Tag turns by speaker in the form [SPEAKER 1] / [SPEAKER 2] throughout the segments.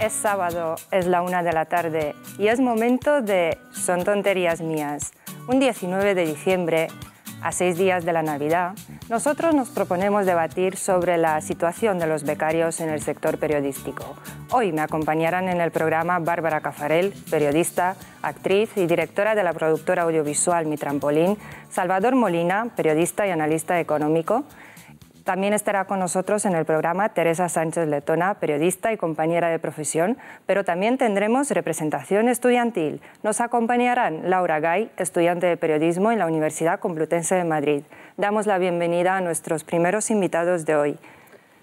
[SPEAKER 1] Es sábado, es la una de la tarde y es momento de Son tonterías mías. Un 19 de diciembre, a seis días de la Navidad, nosotros nos proponemos debatir sobre la situación de los becarios en el sector periodístico. Hoy me acompañarán en el programa Bárbara Cafarel, periodista, actriz y directora de la productora audiovisual Mi Trampolín, Salvador Molina, periodista y analista económico, también estará con nosotros en el programa Teresa Sánchez Letona, periodista y compañera de profesión, pero también tendremos representación estudiantil. Nos acompañarán Laura Gay, estudiante de periodismo en la Universidad Complutense de Madrid. Damos la bienvenida a nuestros primeros invitados de hoy.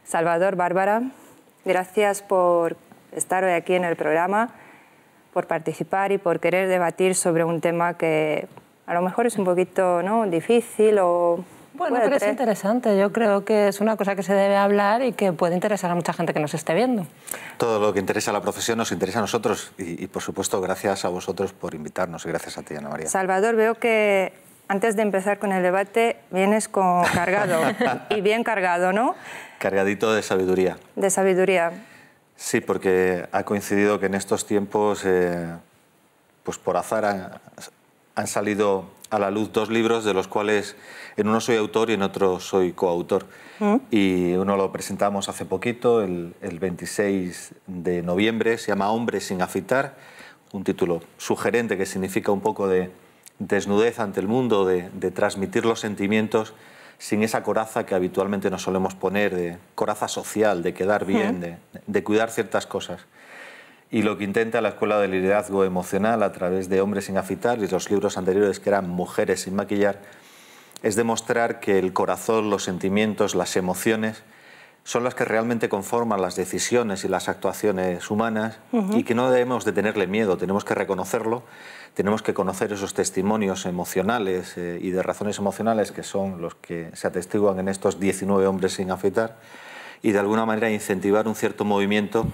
[SPEAKER 1] Salvador Bárbara, gracias por estar hoy aquí en el programa, por participar y por querer debatir sobre un tema que a lo mejor es un poquito ¿no? difícil o bueno, pero es
[SPEAKER 2] interesante. Yo creo que es una cosa que se debe hablar y que puede interesar a mucha gente que nos esté viendo.
[SPEAKER 3] Todo lo que interesa a la profesión nos interesa a nosotros y, por supuesto, gracias a vosotros por invitarnos y gracias a ti, Ana María.
[SPEAKER 1] Salvador, veo que antes de empezar con el debate, vienes con cargado y bien cargado, ¿no?
[SPEAKER 3] Cargadito de sabiduría.
[SPEAKER 1] De sabiduría.
[SPEAKER 3] Sí, porque ha coincidido que en estos tiempos, eh, pues por azar, han salido a la luz dos libros de los cuales en uno soy autor y en otro soy coautor. Mm. Y uno lo presentamos hace poquito, el, 26 de noviembre, se llama Hombres sin afitar, un título sugerente que significa un poco de desnudez ante el mundo, de, de transmitir los sentimientos sin esa coraza que habitualmente nos solemos poner, de coraza social, de quedar mm. bien, de, de cuidar ciertas cosas y lo que intenta la Escuela de Liderazgo Emocional a través de Hombres sin Afitar y los libros anteriores que eran Mujeres sin Maquillar, es demostrar que el corazón, los sentimientos, las emociones son las que realmente conforman las decisiones y las actuaciones humanas y que no debemos de tenerle miedo, tenemos que reconocerlo, tenemos que conocer esos testimonios emocionales eh, y de razones emocionales que son los que se atestiguan en estos 19 hombres sin afitar y de alguna manera incentivar un cierto movimiento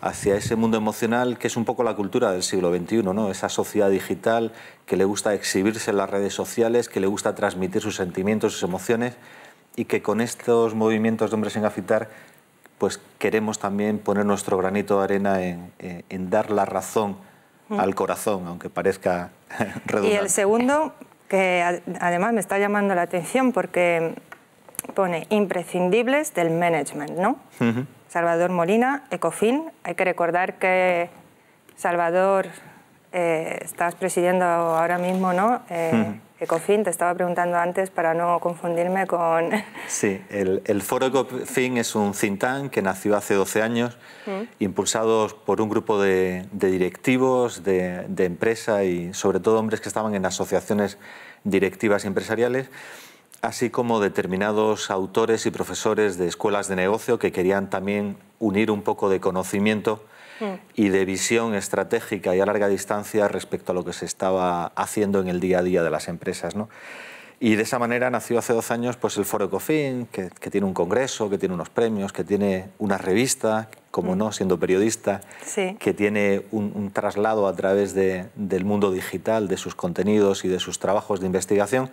[SPEAKER 3] hacia ese mundo emocional que es un poco la cultura del siglo XXI, ¿no? esa sociedad digital que le gusta exhibirse en las redes sociales, que le gusta transmitir sus sentimientos, sus emociones y que con estos movimientos de hombres en afitar, pues queremos también poner nuestro granito de arena en, dar la razón mm. al corazón, aunque parezca redundante. Y el
[SPEAKER 1] segundo, que además me está llamando la atención porque pone imprescindibles del management, ¿no? Salvador Molina, Ecofin. Hay que recordar que Salvador eh, estás presidiendo ahora mismo, ¿no? Eh, Ecofin, te estaba preguntando antes para no confundirme con...
[SPEAKER 3] Sí, el, foro Ecofin es un think que nació hace 12 años, impulsado impulsados por un grupo de, directivos, de, de, empresa y sobre todo hombres que estaban en asociaciones directivas empresariales así como determinados autores y profesores de escuelas de negocio que querían también unir un poco de conocimiento mm. y de visión estratégica y a larga distancia respecto a lo que se estaba haciendo en el día a día de las empresas. ¿no? Y de esa manera nació hace dos años pues, el Foro Ecofin, que, tiene un congreso, que tiene unos premios, que tiene una revista, como mm. no, siendo periodista, que tiene un, traslado a través del mundo digital, de sus contenidos y de sus trabajos de investigación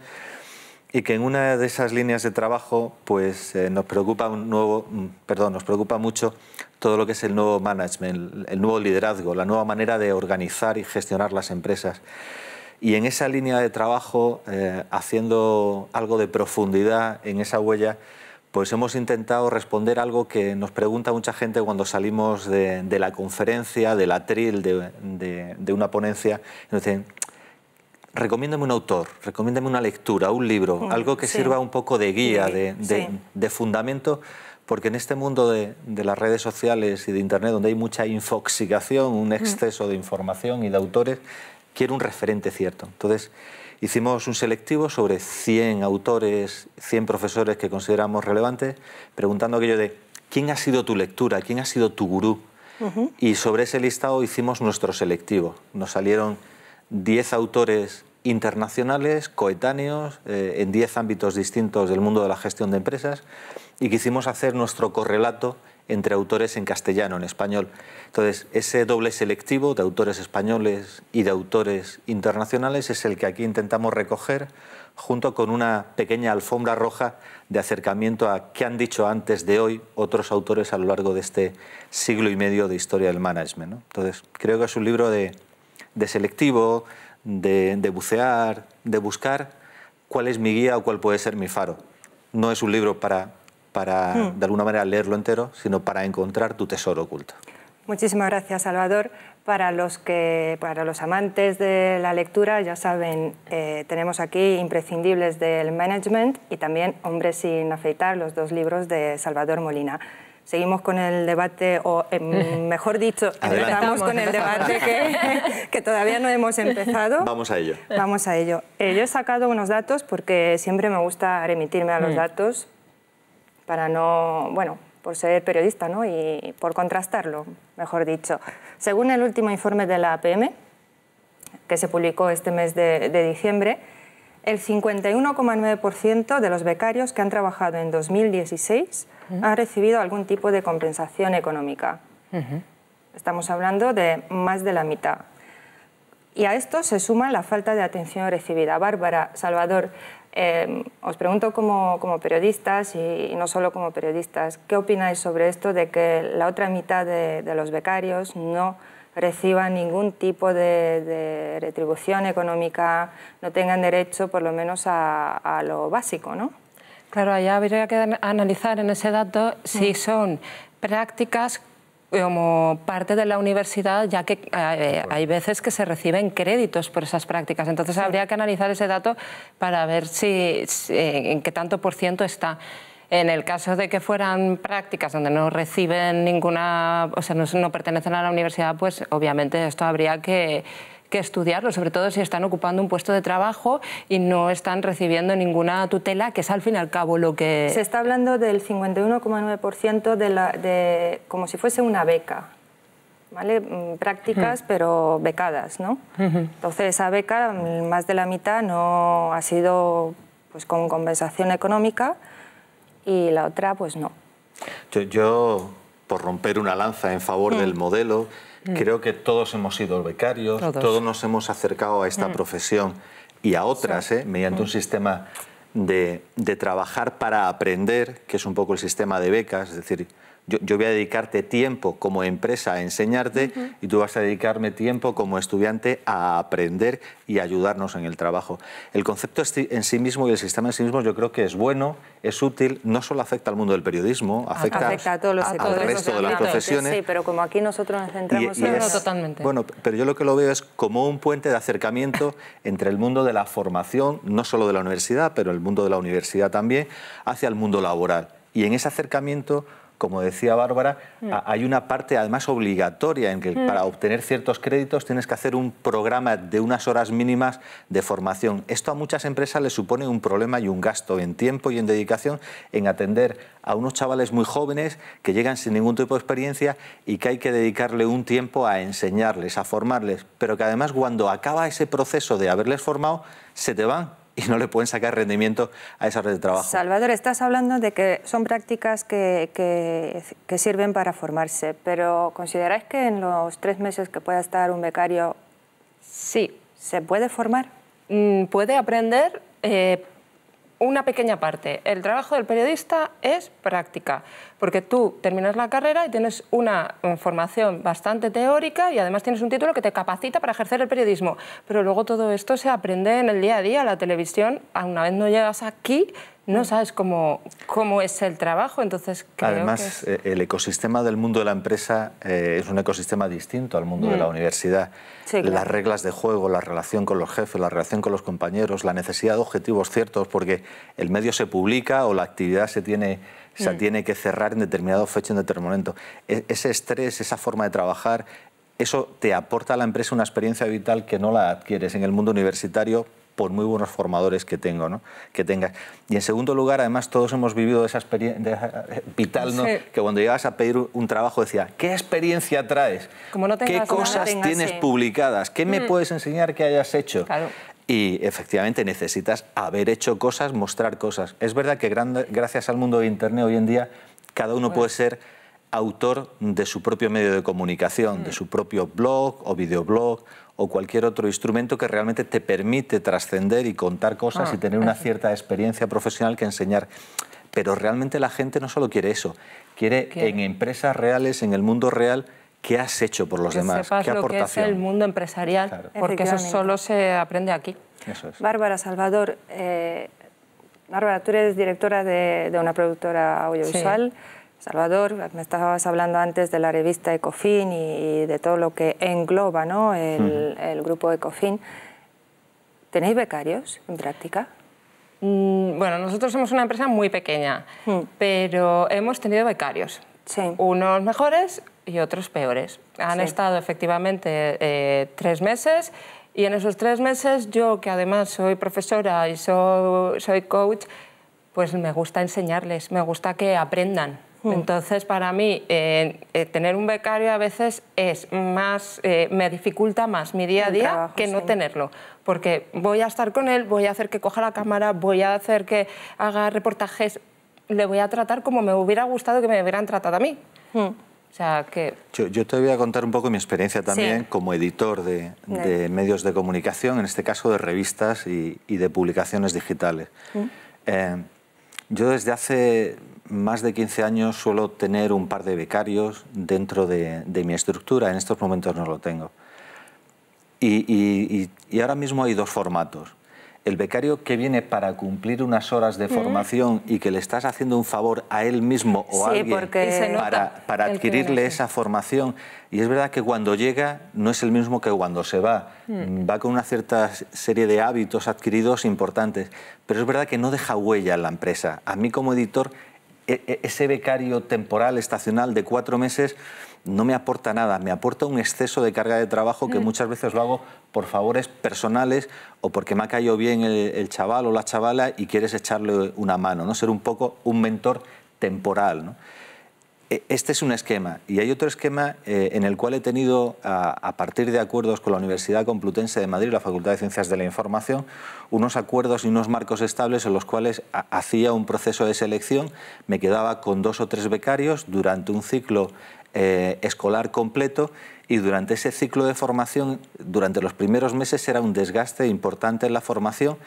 [SPEAKER 3] y que en una de esas líneas de trabajo pues, eh, nos, preocupa un nuevo, mm, perdón, nos preocupa mucho todo lo que es el nuevo management, el nuevo liderazgo, la nueva manera de organizar y gestionar las empresas. Y en esa línea de trabajo, eh, haciendo algo de profundidad en esa huella, pues hemos intentado responder algo que nos pregunta mucha gente cuando salimos de, la conferencia, del atril, de, de, de, una ponencia. dicen, recomiéndame un autor, recomiéndame una lectura, un libro, algo que sirva un poco de guía, de, fundamento, porque en este mundo de, de, las redes sociales y de Internet, donde hay mucha infoxicación, un mm. exceso de información y de autores, quiero un referente cierto. Entonces, hicimos un selectivo sobre 100 autores, 100 profesores que consideramos relevantes, preguntando aquello de quién ha sido tu lectura, quién ha sido tu gurú. Y sobre ese listado hicimos nuestro selectivo. Nos salieron 10 autores internacionales, coetáneos, eh, en 10 ámbitos distintos del mundo de la gestión de empresas y quisimos hacer nuestro correlato entre autores en castellano, en español. Entonces, ese doble selectivo de autores españoles y de autores internacionales es el que aquí intentamos recoger junto con una pequeña alfombra roja de acercamiento a qué han dicho antes de hoy otros autores a lo largo de este siglo y medio de historia del management. Entonces, creo que es un libro de, de selectivo, de, bucear, de buscar cuál es mi guía o cuál puede ser mi faro. No es un libro para, para hmm. de alguna manera, leerlo entero, sino para encontrar tu tesoro oculto.
[SPEAKER 1] Muchísimas gracias, Salvador. Para los, que, para los amantes de la lectura, ya saben, eh, tenemos aquí imprescindibles del management y también Hombres sin afeitar, los dos libros de Salvador Molina seguimos con el debate, o eh, mejor dicho, empezamos con el debate que, todavía no hemos empezado. Vamos a ello. Vamos a ello. Eh, yo he sacado unos datos porque siempre me gusta remitirme a los mm. datos para no, bueno, por ser periodista ¿no? y por contrastarlo, mejor dicho. Según el último informe de la APM, que se publicó este mes de, de diciembre, el 51,9% de los becarios que han trabajado en 2016 ha recibido algún tipo de compensación económica. Estamos hablando de más de la mitad. Y a esto se suma la falta de atención recibida. Bárbara, Salvador, em, os pregunto como, periodistas y, no solo como periodistas, ¿qué opináis sobre esto de que la otra mitad de, los becarios no reciban ningún tipo de, retribución económica, no tengan derecho por lo menos a, a lo básico, ¿no? Claro, allá habría que analizar en ese dato
[SPEAKER 2] si mm. son prácticas eh, como parte de la universidad, ya que eh, hay veces que se reciben créditos por esas prácticas. Entonces habría que analizar ese dato para ver si, eh, en qué tanto por ciento está. En el caso de que fueran prácticas donde no reciben ninguna, o sea, no pertenecen a la universidad, pues obviamente esto habría que que estudiarlo, sobre todo si están ocupando un puesto de trabajo y no están recibiendo ninguna tutela, que es al fin y al cabo lo que... Se está
[SPEAKER 1] hablando del 51,9% de, de como si fuese una beca, ¿vale? Mm, prácticas, pero becadas. ¿no?
[SPEAKER 2] Entonces,
[SPEAKER 1] esa beca, más de la mitad, no ha sido pues, con compensación económica y la otra, pues no.
[SPEAKER 3] Yo, por romper una lanza en favor del modelo, Mm. Creo que todos hemos sido becarios, todos, nos hemos acercado a esta mm. profesión y a otras, ¿eh? mediante un mm. sistema de, de, trabajar para aprender, que es un poco el sistema de becas, es decir, yo, voy a dedicarte tiempo como empresa a enseñarte y tú vas a dedicarme tiempo como estudiante a aprender y ayudarnos en el trabajo. El concepto en sí mismo y el sistema en sí mismo yo creo que es bueno, es útil, no solo afecta al mundo del periodismo, afecta, a todos los al resto de las profesiones. Sí,
[SPEAKER 1] pero como aquí nosotros nos centramos en eso totalmente. Bueno,
[SPEAKER 3] pero yo lo que lo veo es como un puente de acercamiento entre el mundo de la formación, no solo de la universidad, pero el mundo de la universidad también, hacia el mundo laboral. Y en ese acercamiento como decía Bárbara, mm. hay una parte además obligatoria en que mm. para obtener ciertos créditos tienes que hacer un programa de unas horas mínimas de formación. Esto a muchas empresas les supone un problema y un gasto en tiempo y en dedicación en atender a unos chavales muy jóvenes que llegan sin ningún tipo de experiencia y que hay que dedicarle un tiempo a enseñarles, a formarles, pero que además cuando acaba ese proceso de haberles formado, se te van y no le pueden sacar rendimiento a esa red de trabajo.
[SPEAKER 1] Salvador, estás hablando de que son prácticas que, que, sirven para formarse, pero ¿consideráis que en los tres meses que pueda estar un becario, sí, se puede formar? Mm, puede aprender,
[SPEAKER 2] eh, una pequeña parte. El trabajo del periodista es práctica, porque tú terminas la carrera y tienes una eh, formación bastante teórica y además tienes un título que te capacita para ejercer el periodismo. Pero luego todo esto se aprende en el día a día, la televisión, una vez no llegas aquí, no sabes cómo, cómo es el trabajo, entonces creo Además,
[SPEAKER 3] que eh, el ecosistema del mundo de la empresa eh, es un ecosistema distinto al mundo de la mm. universidad. Las reglas de juego, la relación con los jefes, la relación con los compañeros, la necesidad de objetivos ciertos, porque el medio se publica o la actividad se tiene se mm. tiene que cerrar en determinado fecha, en determinado momento. E, ese estrés, esa forma de trabajar, eso te aporta a la empresa una experiencia vital que no la adquieres en el mundo universitario por muy buenos formadores que, tengo, ¿no? que tengas. Y en segundo lugar, además, todos hemos vivido esa experiencia eh, vital, que cuando llegabas a pedir un trabajo decía, ¿qué experiencia traes?
[SPEAKER 2] ¿Qué cosas tienes
[SPEAKER 3] publicadas? ¿Qué me mm. puedes enseñar que hayas hecho? Y efectivamente necesitas haber hecho cosas, mostrar cosas. Es verdad que gracias al mundo de Internet hoy en día, cada uno puede ser autor de su propio medio de comunicación, de mm. su propio blog o videoblog o cualquier otro instrumento que realmente te permite trascender y contar cosas ah, y tener una cierta experiencia profesional que enseñar. Pero realmente la gente no solo quiere eso, quiere en empresas reales, en el mundo real, qué has hecho por los demás, qué aportación. Lo que es el
[SPEAKER 1] mundo empresarial, porque eso solo se aprende aquí. Bárbara, Salvador, eh, Bárbara, tú eres directora de, una productora audiovisual. Salvador, me estabas hablando antes de la revista Ecofin y, de todo lo que engloba ¿no? el, grupo Ecofin. ¿Tenéis becarios en práctica? Mm,
[SPEAKER 2] bueno, nosotros somos una empresa muy pequeña, mm. pero hemos tenido becarios. Sí. Unos mejores y otros peores. Han estado efectivamente eh, tres meses y en esos tres meses yo, que además soy profesora y soy coach, pues me gusta enseñarles, me gusta que aprendan. Hmm. Entonces, para mí, eh, eh, tener un becario a veces es más, eh, me dificulta más mi día a día que no tenerlo, porque voy a estar con él, voy a hacer que coja la cámara, voy a hacer que haga reportajes, le voy a tratar como me hubiera gustado que me hubieran tratado a mí. Hmm. O sea, que...
[SPEAKER 3] yo, te voy a contar un poco mi experiencia también como editor de, medios de comunicación, en este caso de revistas y, de publicaciones digitales. Hmm. yo desde hace más de 15 años suelo tener un par de becarios dentro de, mi estructura, en estos momentos no lo tengo. Y, ahora mismo hay dos formatos. El becario que viene para cumplir unas horas de mm. formación y que le estás haciendo un favor a él mismo o a alguien para, adquirirle esa formación. Y es verdad que cuando llega no es el mismo que cuando se va. Mm. Va con una cierta serie de hábitos adquiridos importantes. Pero es verdad que no deja huella en la empresa. A mí como editor e, e, ese becario temporal, estacional de cuatro meses, no me aporta nada, me aporta un exceso de carga de trabajo que mm. muchas veces lo hago por favores personales o porque me ha caído bien el, chaval o la chavala y quieres echarle una mano, ¿no? ser un poco un mentor temporal. ¿no? E, este es un esquema y hay otro esquema eh, en el cual he tenido, a, partir de acuerdos con la Universidad Complutense de Madrid, la Facultad de Ciencias de la Información, unos acuerdos y unos marcos estables en los cuales hacía un proceso de selección, me quedaba con dos o tres becarios durante un ciclo eh, escolar completo y durante ese ciclo de formación, durante los primeros meses era un desgaste importante en la formación,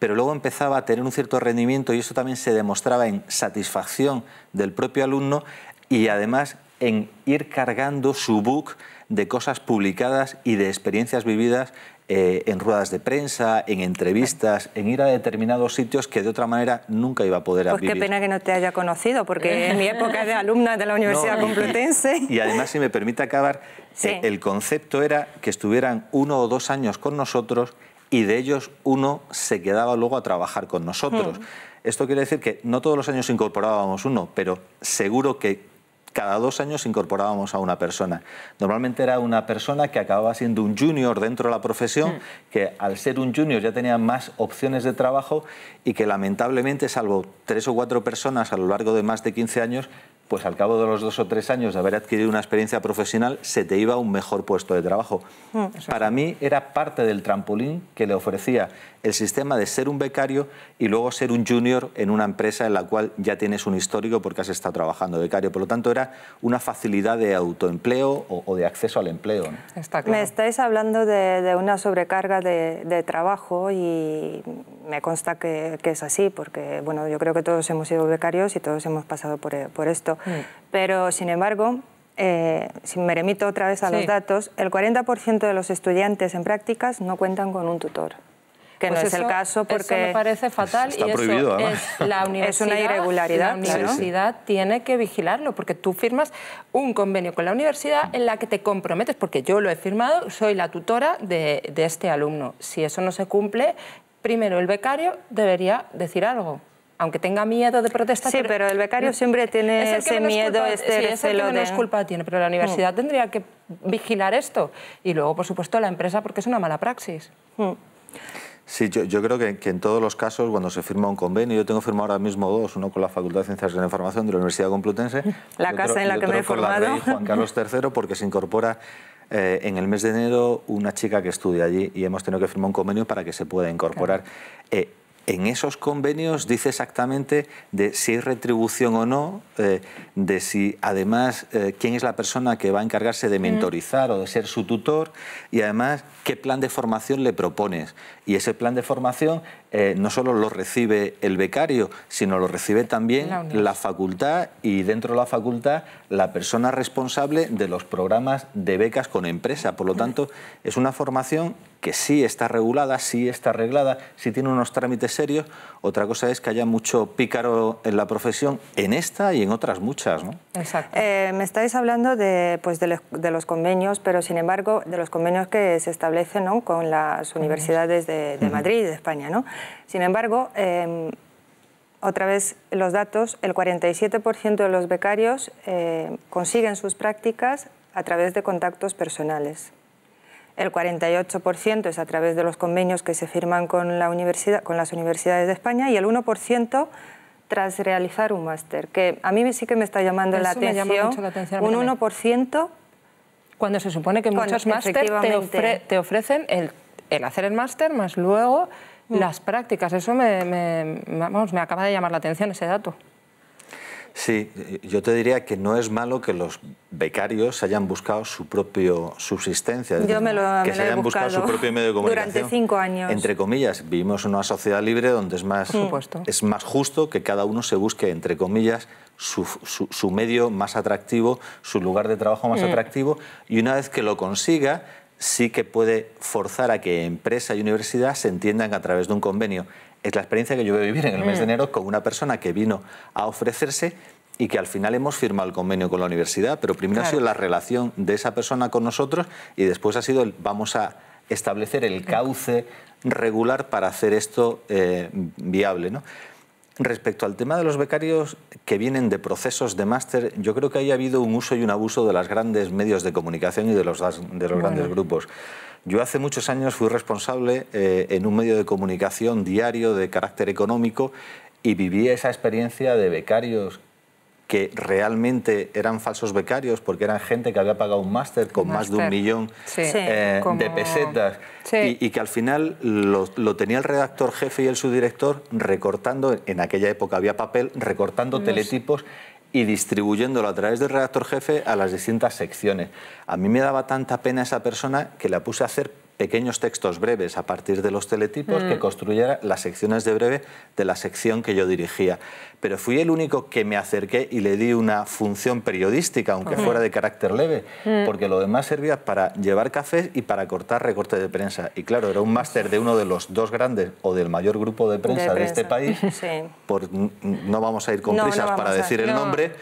[SPEAKER 3] pero luego empezaba a tener un cierto rendimiento y eso también se demostraba en satisfacción del propio alumno y además en ir cargando su book de cosas publicadas y de experiencias vividas eh, en ruedas de prensa, en entrevistas, en ir a determinados sitios que de otra manera nunca iba a poder pues vivir. Pues qué
[SPEAKER 1] pena que no te haya conocido, porque en mi época de alumna de la Universidad Complutense... Y, además,
[SPEAKER 3] si me permite acabar, eh, el concepto era que estuvieran uno o dos años con nosotros y de ellos uno se quedaba luego a trabajar con nosotros. Esto quiere decir que no todos los años incorporábamos uno, pero seguro que cada dos años incorporábamos a una persona. Normalmente era una persona que acababa siendo un junior dentro de la profesión, mm. que al ser un junior ya tenía más opciones de trabajo y que lamentablemente, salvo tres o cuatro personas a lo largo de más de 15 años, pues al cabo de los dos o tres años de haber adquirido una experiencia profesional, se te iba a un mejor puesto de trabajo. Mm, Para mí era parte del trampolín que le ofrecía el sistema de ser un becario y luego ser un junior en una empresa en la cual ya tienes un histórico porque has estado trabajando becario. Por lo tanto, era una facilidad de autoempleo o, de acceso al empleo.
[SPEAKER 1] Me estáis hablando de, una sobrecarga de, trabajo y me consta que, es así porque bueno, yo creo que todos hemos sido becarios y todos hemos pasado por esto. Hmm. Pero, sin embargo, eh, si me remito otra vez a los datos, el 40% de los estudiantes en prácticas no cuentan con un tutor. Que pues no es el caso porque... me parece
[SPEAKER 2] fatal y eso es, una irregularidad. La universidad
[SPEAKER 1] tiene que vigilarlo
[SPEAKER 2] porque tú firmas un convenio con la universidad en la que te comprometes, porque yo lo he firmado, soy la tutora de este alumno. Si eso no se cumple, primero el becario debería decir algo aunque tenga miedo de protestar... Sí, pero, el becario siempre tiene ese miedo, este sí, es que culpa tiene, pero la mm. universidad tendría que vigilar esto. Y luego, por supuesto, la empresa, porque es una mala praxis. Mm.
[SPEAKER 3] Sí, yo, creo que, en todos los casos, cuando se firma un convenio, yo tengo firmado ahora mismo dos, uno con la Facultad de Ciencias de la Información de la Universidad Complutense, la casa en la que me he formado. Juan Carlos III, porque se incorpora eh, en el mes de enero una chica que estudia allí y hemos tenido que firmar un convenio para que se pueda incorporar. Eh, en esos convenios dice exactamente de si hay retribución o no, eh, de si además eh, quién es la persona que va a encargarse de mm. mentorizar o de ser su tutor y además qué plan de formación le propones. Y ese plan de formación eh, no solo lo recibe el becario, sino lo recibe también la, facultad y dentro de la facultad la persona responsable de los programas de becas con empresa. Por lo mm. tanto, es una formación que sí está regulada, sí está arreglada, sí tiene unos trámites serios. Otra cosa es que haya mucho pícaro en la profesión, en esta y en otras muchas. ¿no?
[SPEAKER 1] Exacto. Eh, me estáis hablando de, pues, de, los, convenios, pero sin embargo, de los convenios que se establecen con las universidades de, Madrid y de España. ¿no? Sin embargo, em, otra vez los datos, el 47% de los becarios eh, consiguen sus prácticas a través de contactos personales el 48% es a través de los convenios que se firman con, la universidad, con las universidades de España y el 1% tras realizar un máster, que a mí sí que me está llamando la atención, un 1%. Cuando se supone que muchos másteres
[SPEAKER 2] te, ofrecen el, hacer el máster más luego mm. las prácticas. Eso me acaba de llamar la atención ese dato.
[SPEAKER 3] Sí, yo te diría que no es malo que los becarios hayan buscado su propio subsistencia, Yo me lo, que se hayan buscado, su propio medio de comunicación. Durante cinco años. Entre comillas, vivimos en una sociedad libre donde es más, es más justo que cada uno se busque, entre comillas, su, medio más atractivo, su lugar de trabajo más mm. atractivo, y una vez que lo consiga, sí que puede forzar a que empresa y universidad se entiendan a través de un convenio. Es la experiencia que yo voy a vivir en el mes de mm. enero con una persona que vino a ofrecerse y que al final hemos firmado el convenio con la universidad, pero primero ha sido la relación de esa persona con nosotros y después ha sido vamos a establecer el cauce regular para hacer esto eh, viable. Respecto al tema de los becarios que vienen de procesos de máster, yo creo que ahí ha habido un uso y un abuso de los grandes medios de comunicación y de los, de los grandes grupos. Yo hace muchos años fui responsable eh, en un medio de comunicación diario de carácter económico y viví esa experiencia de becarios que realmente eran falsos becarios porque eran gente que había pagado un máster con más de un millón eh, de pesetas y, que al final lo, tenía el redactor jefe y el subdirector recortando, en aquella época había papel, recortando teletipos y distribuyéndolo a través del redactor jefe a las distintas secciones. A mí me daba tanta pena esa persona que la puse a hacer pequeños textos breves a partir de los teletipos que mm. construyera las secciones de breve de la sección que yo dirigía. Pero fui el único que me acerqué y le di una función periodística, aunque fuera de carácter leve, mm. porque lo demás servía para llevar café y para cortar recortes de prensa. Y claro, era un máster de uno de los dos grandes o del mayor grupo de prensa de, este país. Por, no vamos a ir con prisas para decir el nombre,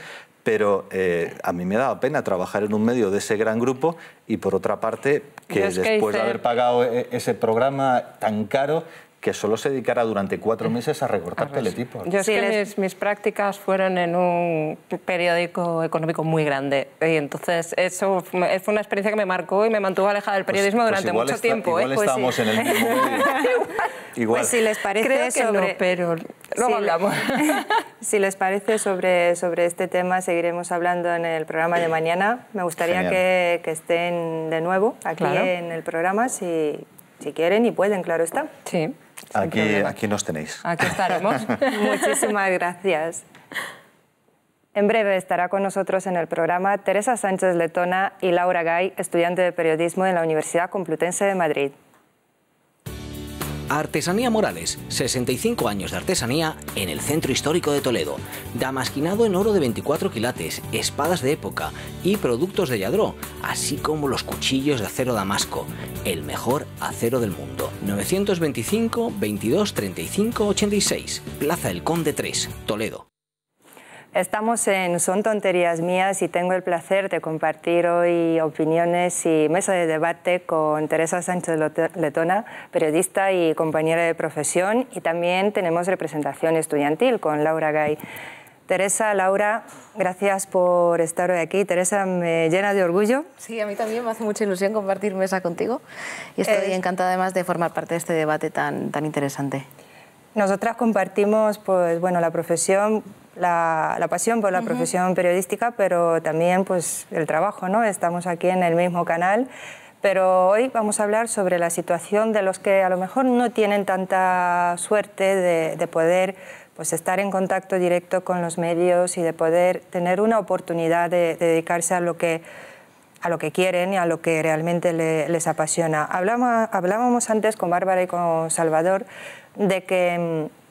[SPEAKER 3] pero eh, a mí me daba pena trabajar en un medio de ese gran grupo y por otra parte que después de haber pagado eh, ese programa tan caro que solo se dedicara durante cuatro eh, meses a recortar teletipos. Yo es que
[SPEAKER 2] mis, prácticas fueron en un periódico económico muy grande y entonces eso fue, una experiencia que me marcó y me mantuvo alejada del pues, periodismo pues durante mucho tiempo. ¿eh? Igual pues estábamos en el mismo
[SPEAKER 3] igual. Pues si les
[SPEAKER 1] parece Creo que no, pero luego hablamos. Si, les parece sobre, sobre este tema seguiremos hablando en el programa de mañana. Me gustaría que, estén de nuevo aquí en el programa si, si quieren y pueden, claro está. Sí.
[SPEAKER 3] Aquí, nos tenéis.
[SPEAKER 1] Aquí estaremos. Muchísimas gracias. En breve estará con nosotros en el programa Teresa Sánchez Letona y Laura Gay, estudiante de periodismo en la Universidad Complutense de Madrid.
[SPEAKER 3] Artesanía Morales, 65 años de artesanía en el centro histórico de Toledo. Damasquinado en oro de 24 quilates, espadas de época y productos de yadró, así como los cuchillos de acero damasco, el mejor acero del mundo. 925 22 35 86, Plaza El Conde 3, Toledo.
[SPEAKER 1] Estamos en Son Tonterías Mías y tengo el placer de compartir hoy opiniones y mesa de debate con Teresa Sánchez Letona, periodista y compañera de profesión, y también tenemos representación estudiantil con Laura Gay. Teresa, Laura, gracias por estar hoy aquí. Teresa, me llena de orgullo. Sí, a mí también me hace mucha ilusión compartir mesa contigo y estoy encantada además de formar parte de este debate tan, tan interesante. Nosotras compartimos pues, bueno, la profesión la, pasión por la profesión periodística, pero también pues, el trabajo. ¿no? Estamos aquí en el mismo canal, pero hoy vamos a hablar sobre la situación de los que a lo mejor no tienen tanta suerte de, poder pues estar en contacto directo con los medios y de poder tener una oportunidad de, dedicarse a lo que a lo que quieren y a lo que realmente les apasiona. Hablamos, hablábamos antes con Bárbara y con Salvador de que mm,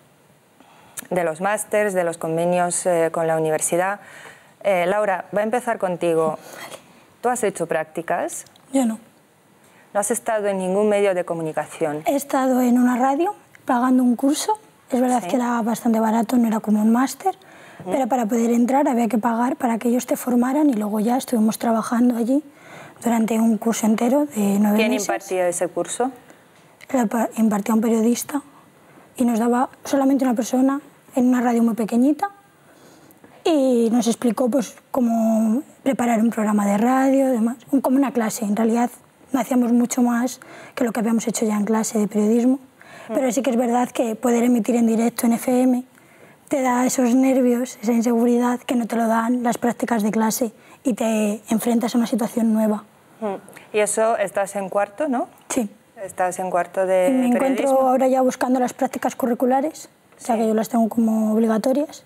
[SPEAKER 1] de los másters, de los convenios eh, con la universidad. Eh, Laura, va a empezar contigo. ¿Tú has hecho prácticas? Yo no. ¿No has estado en ningún medio de comunicación?
[SPEAKER 4] He estado en una radio pagando un curso. Es verdad que era bastante barato, no era como un máster, pero para poder entrar había que pagar para que ellos te formaran y luego ya estuvimos trabajando allí durante un curso entero de nueve ¿Quién
[SPEAKER 1] impartía ese curso?
[SPEAKER 4] Lo impartía un periodista y nos daba solamente una persona en una radio muy pequeñita y nos explicó pues, cómo preparar un programa de radio, demás, como una clase. En realidad no hacíamos mucho más que lo que habíamos hecho ya en clase de periodismo, mm. pero sí que es verdad que poder emitir en directo en FM te da esos nervios, esa inseguridad que no te lo dan las prácticas de clase y te enfrentas a una situación nueva.
[SPEAKER 1] Mm. Y eso estás en cuarto,
[SPEAKER 4] ¿no? Sí.
[SPEAKER 1] Estás en cuarto de... Me encuentro
[SPEAKER 4] ahora ya buscando las prácticas curriculares o sea que yo las tengo como obligatorias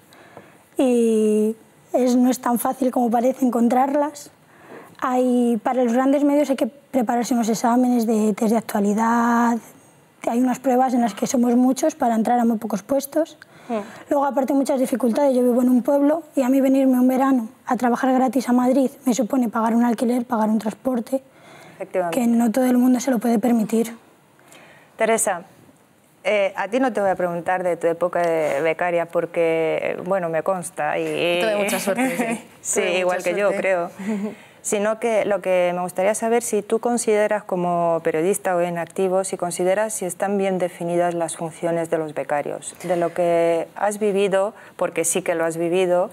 [SPEAKER 4] y es, no es tan fácil como parece encontrarlas. Hay, para los grandes medios hay que prepararse unos exámenes de test de actualidad, hay unas pruebas en las que somos muchos para entrar a muy pocos puestos. Mm. Luego, aparte, muchas dificultades. Yo vivo en un pueblo y a mí venirme un verano a trabajar gratis a Madrid me supone pagar un alquiler, pagar un transporte, que no todo el mundo se lo puede permitir.
[SPEAKER 1] Teresa, eh, a ti no te voy a preguntar de tu época de becaria porque, bueno, me consta. Y... Tuve mucha suerte. Sí, sí igual que yo, creo. Sino que lo que me gustaría saber si tú consideras como periodista o en activo, si consideras si están bien definidas las funciones de los becarios, de lo que has vivido, porque sí que lo has vivido,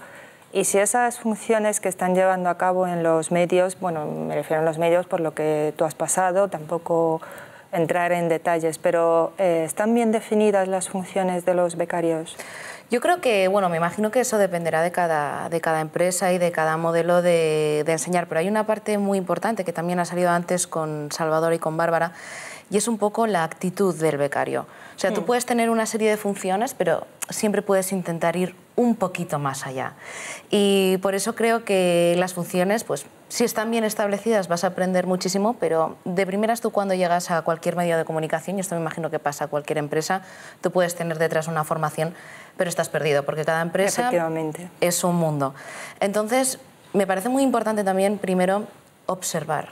[SPEAKER 1] y si esas funciones que están llevando a cabo en los medios, bueno, me refiero a los medios por lo que tú has pasado, tampoco entrar en detalles, pero eh, ¿están bien definidas las funciones de los becarios? Yo creo que, bueno, me imagino que eso dependerá de cada, de cada empresa y de cada
[SPEAKER 5] modelo de, enseñar, pero hay una parte muy importante que también ha salido antes con Salvador y con Bárbara, y es un poco la actitud del becario. O sea, tú mm. puedes tener una serie de funciones, pero siempre puedes intentar ir un poquito más allá. Y por eso creo que las funciones, pues si están bien establecidas vas a aprender muchísimo, pero de primeras tú cuando llegas a cualquier medio de comunicación, y esto me imagino que pasa a cualquier empresa, tú puedes tener detrás una formación, pero estás perdido, porque cada empresa es un mundo. Entonces, me parece muy importante también, primero, observar,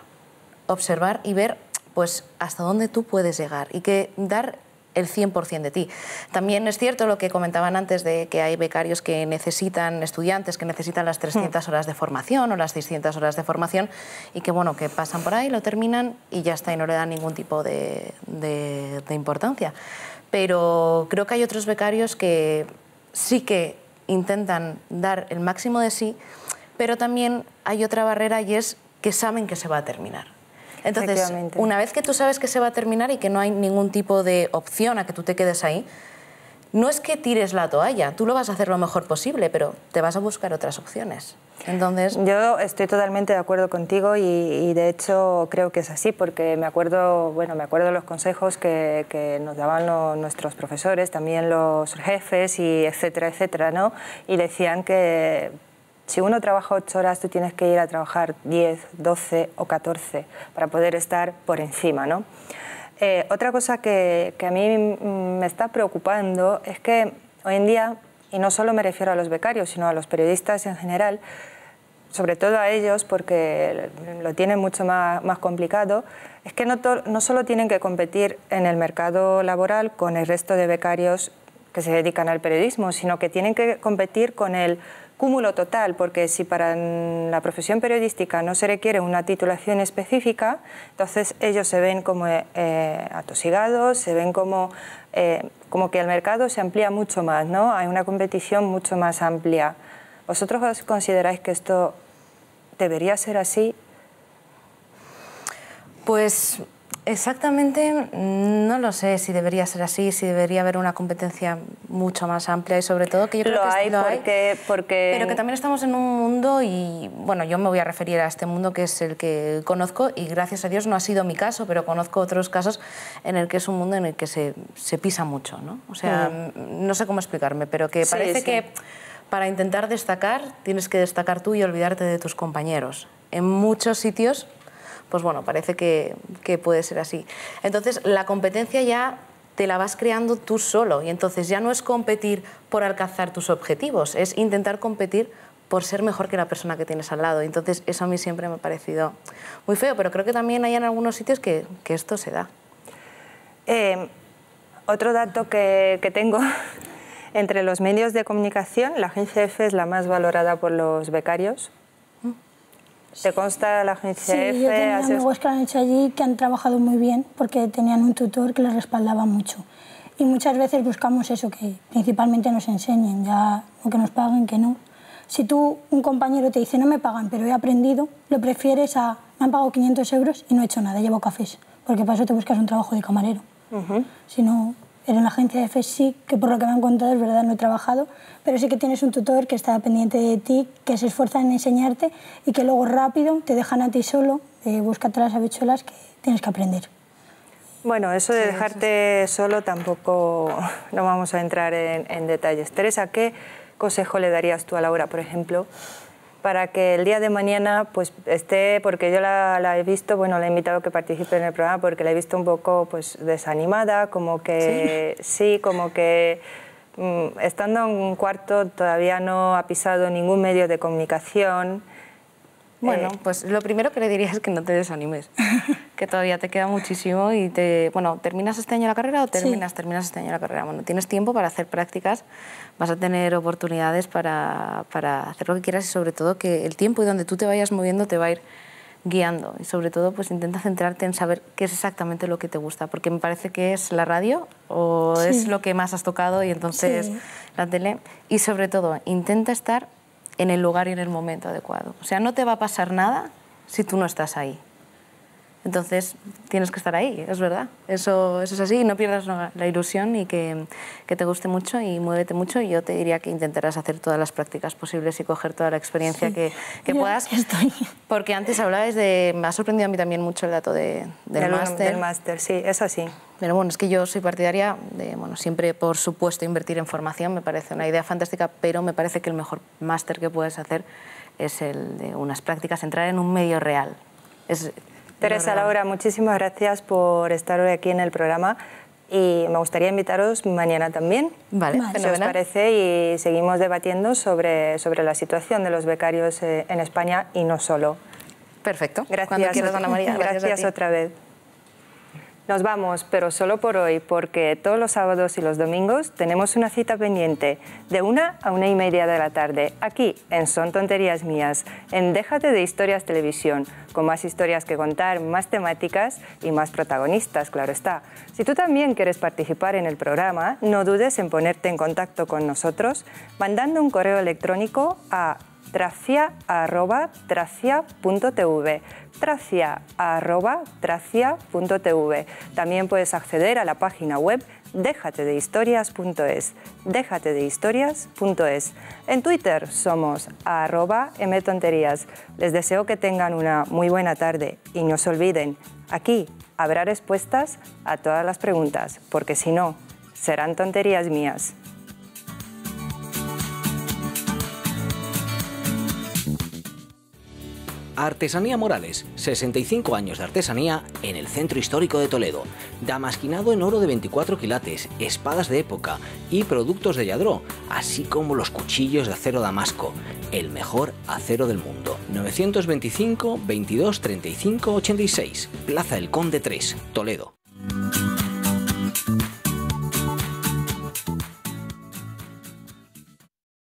[SPEAKER 5] observar y ver pues hasta dónde tú puedes llegar y que dar el 100% de ti. También es cierto lo que comentaban antes de que hay becarios que necesitan, estudiantes que necesitan las 300 hmm. horas de formación o las 600 horas de formación y que, bueno, que pasan por ahí, lo terminan y ya está y no le dan ningún tipo de importancia. Pero creo que hay otros becarios que sí que intentan dar el máximo de sí, pero también hay otra barrera y es que saben que se va a terminar. Entonces, una vez que tú sabes que se va a terminar y que no hay ningún tipo de opción a que tú te quedes ahí, no es que tires la toalla, tú lo vas a hacer lo mejor posible, pero te vas a buscar otras opciones.
[SPEAKER 1] Entonces... Yo estoy totalmente de acuerdo contigo y, de hecho creo que es así, porque me acuerdo, bueno, me acuerdo los consejos que, nos daban nuestros profesores, también los jefes y etcétera, etcétera, ¿no? Y decían que si uno trabaja ocho horas, tú tienes que ir a trabajar 10, 12 o 14 para poder estar por encima, eh, otra cosa que, a mí me está preocupando es que hoy en día, y no solo me refiero a los becarios, sino a los periodistas en general, sobre todo a ellos, porque lo tienen mucho más, complicado, es que no, no, solo tienen que competir en el mercado laboral con el resto de becarios que se dedican al periodismo, sino que tienen que competir con el cúmulo total, porque si para la profesión periodística no se requiere una titulación específica, entonces ellos se ven como eh, eh, atosigados, se ven como, eh, como que el mercado se amplía mucho más, ¿no? Hay una competición mucho más amplia. ¿Vosotros consideráis que esto debería ser así? Pues
[SPEAKER 5] Exactamente, no lo sé si debería ser así, si debería haber una competencia mucho más amplia y sobre todo que yo creo que hay porque, pero que también estamos en un mundo y bueno, yo me voy a referir a este mundo que es el que conozco y gracias a Dios no ha sido mi caso, pero conozco otros casos en el que es un mundo en el que se, se pisa mucho, ¿no? O sea, mm. Mm, no sé cómo explicarme, pero que parece que para intentar destacar tienes que destacar tú y olvidarte de tus compañeros. En muchos sitios pues bueno, parece que, puede ser así. Entonces, la competencia ya te la vas creando tú solo y entonces ya no es competir por alcanzar tus objetivos, es intentar competir por ser mejor que la persona que tienes al lado. Entonces eso a mí siempre me ha parecido muy feo, pero creo que también hay en algunos sitios que, esto se da.
[SPEAKER 1] Eh, otro dato que, tengo, entre los medios de comunicación, la agencia EFE es la más valorada por los becarios, ¿Te consta la agencia sí, yo tenía amigos
[SPEAKER 4] que han hecho allí que han trabajado muy bien porque tenían un tutor que les respaldaba mucho. Y muchas veces buscamos eso, que principalmente nos enseñen, ya o que nos paguen, que no. Si tú, un compañero te dice, no me pagan, pero he aprendido, lo prefieres a, me han pagado 500 euros y no he hecho nada, llevo cafés, porque para eso te buscas un trabajo de camarero. Si no, en la agencia de FESIC que por lo que me han encontrado es verdad, no he trabajado, pero sí que tienes un tutor que está pendiente de ti, que se esfuerza en enseñarte y que luego rápido te dejan a ti solo, eh, todas las habichuelas que tienes que aprender.
[SPEAKER 1] Bueno, eso de dejarte solo tampoco no vamos a entrar en, en detalles. Teresa, ¿qué consejo le darías tú a Laura, por ejemplo, para que el día de mañana pues esté, porque yo la, he visto, bueno, la he invitado a que participe en el programa porque la he visto un poco pues desanimada, como que sí, como que mm, estando en un cuarto todavía no ha pisado ningún medio de comunicación, bueno, eh, pues lo primero que le diría es que no te desanimes, que todavía te queda muchísimo
[SPEAKER 5] y te, bueno, terminas este año la carrera o terminas, terminas este año la carrera. Bueno, tienes tiempo para hacer prácticas, vas a tener oportunidades para, para hacer lo que quieras y sobre todo que el tiempo y donde tú te vayas moviendo te va a ir guiando y sobre todo pues intenta centrarte en saber qué es exactamente lo que te gusta porque me parece que es la radio o es lo que más has tocado y entonces la tele y sobre todo intenta estar en el lugar y en el momento adecuado. O sea, no te va a pasar nada si tú no estás ahí. Entonces tienes que estar ahí, es verdad. Eso, eso es así, no pierdas la ilusión y que, que, te guste mucho y muévete mucho. Y yo te diría que intentarás hacer todas las prácticas posibles y coger toda la experiencia que, que puedas. Porque antes hablabas de. Me ha sorprendido a mí también mucho el dato de, del, máster. Del
[SPEAKER 1] máster, sí, es así.
[SPEAKER 5] Pero bueno, es que yo soy partidaria de, bueno, siempre, por supuesto, invertir en formación, me parece una idea fantástica, pero me parece que el mejor máster que puedes hacer es el de
[SPEAKER 1] unas prácticas, entrar en un medio real. Es Teresa Laura, muchísimas gracias por estar hoy aquí en el programa y me gustaría invitaros mañana también, vale, si os parece, y seguimos debatiendo sobre, sobre la situación de los becarios eh, en España y no solo. Perfecto. Gracias, Ana María. gracias otra vez. Nos vamos, pero solo por hoy, porque todos los sábados y los domingos tenemos una cita pendiente de una a una y media de la tarde, aquí en Son Tonterías Mías, en Déjate de Historias Televisión, con más historias que contar, más temáticas y más protagonistas, claro está. Si tú también quieres participar en el programa, no dudes en ponerte en contacto con nosotros mandando un correo electrónico a tracia.tracia.tv. Tracia.tracia.tv. También puedes acceder a la página web déjatedehistorias.es. historias.es. En Twitter somos arroba mtonterías. Les deseo que tengan una muy buena tarde y no se olviden, aquí habrá respuestas a todas las preguntas, porque si no, serán tonterías mías.
[SPEAKER 3] Artesanía Morales, 65 años de artesanía en el centro histórico de Toledo. Damasquinado en oro de 24 quilates, espadas de época y productos de Yadró, así como los cuchillos de acero damasco,
[SPEAKER 5] el mejor
[SPEAKER 3] acero del mundo. 925 22 35 86, Plaza del Conde 3, Toledo.